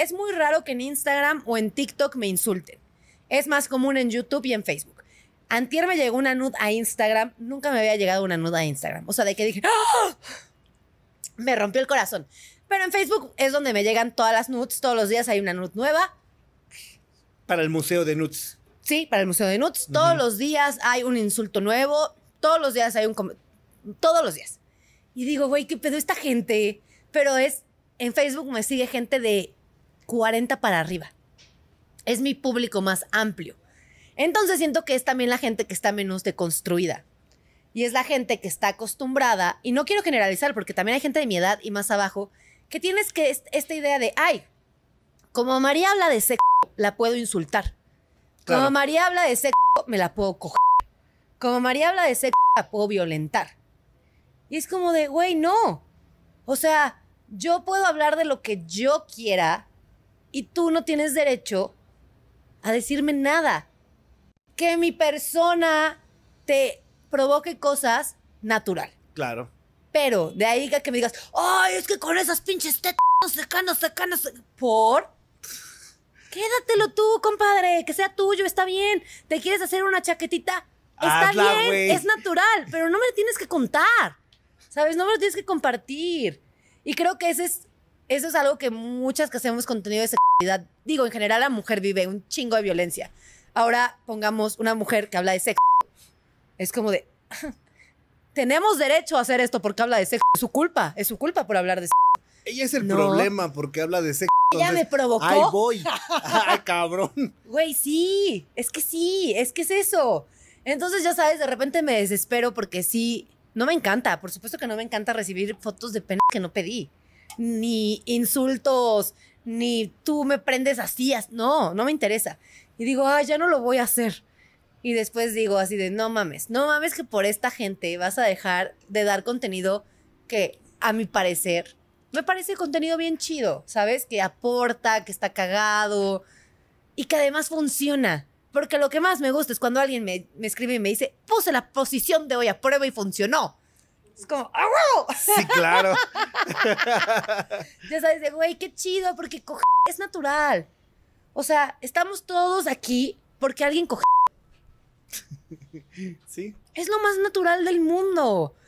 Es muy raro que en Instagram o en TikTok me insulten. Es más común en YouTube y en Facebook. Antier me llegó una nud a Instagram. Nunca me había llegado una nud a Instagram. O sea, de que dije, ¡Ah! me rompió el corazón. Pero en Facebook es donde me llegan todas las nudes. Todos los días hay una nud nueva. Para el Museo de Nudes. Sí, para el Museo de Nudes. Todos los días hay un insulto nuevo. Todos los días hay un... Todos los días. Y digo, güey, ¿qué pedo esta gente? Pero es... En Facebook me sigue gente de 40 para arriba. Es mi público más amplio. Entonces siento que es también la gente que está menos deconstruida. Y es la gente que está acostumbrada, y no quiero generalizar porque también hay gente de mi edad y más abajo, que tienes que esta idea de, ay, como María habla de sexo, la puedo insultar. Como María habla de sexo, me la puedo coger. Como María habla de sexo, la puedo violentar. Y es como de, güey, no. O sea, yo puedo hablar de lo que yo quiera, y tú no tienes derecho a decirme nada. Que mi persona te provoque cosas natural. Claro. Pero de ahí que me digas, ay, es que con esas pinches tetas secanas, secanas, por... Quédatelo tú, compadre, que sea tuyo, está bien. ¿Te quieres hacer una chaquetita? Está bien, es natural, pero no me lo tienes que contar. ¿Sabes? No me lo tienes que compartir. Y creo que ese es eso es algo que muchas que hacemos contenido de sexualidad, digo, en general la mujer vive un chingo de violencia. Ahora pongamos una mujer que habla de sexo. Es como de, tenemos derecho a hacer esto porque habla de sexo. Es su culpa, es su culpa por hablar de sexo. Ella es el problema porque habla de sexo. Ella me provocó. ay voy. Ay, cabrón. Güey, sí, es que sí, es que es eso. Entonces, ya sabes, de repente me desespero porque sí, no me encanta. Por supuesto que no me encanta recibir fotos de pena que no pedí ni insultos, ni tú me prendes así, no, no me interesa. Y digo, ah, ya no lo voy a hacer. Y después digo así de, no mames, no mames que por esta gente vas a dejar de dar contenido que a mi parecer me parece contenido bien chido, ¿sabes? Que aporta, que está cagado y que además funciona. Porque lo que más me gusta es cuando alguien me, me escribe y me dice, puse la posición de hoy a prueba y funcionó como, ¡ah, Sí, claro. ya sabes, güey, qué chido, porque coger es natural. O sea, estamos todos aquí porque alguien coge. Sí. Es lo más natural del mundo.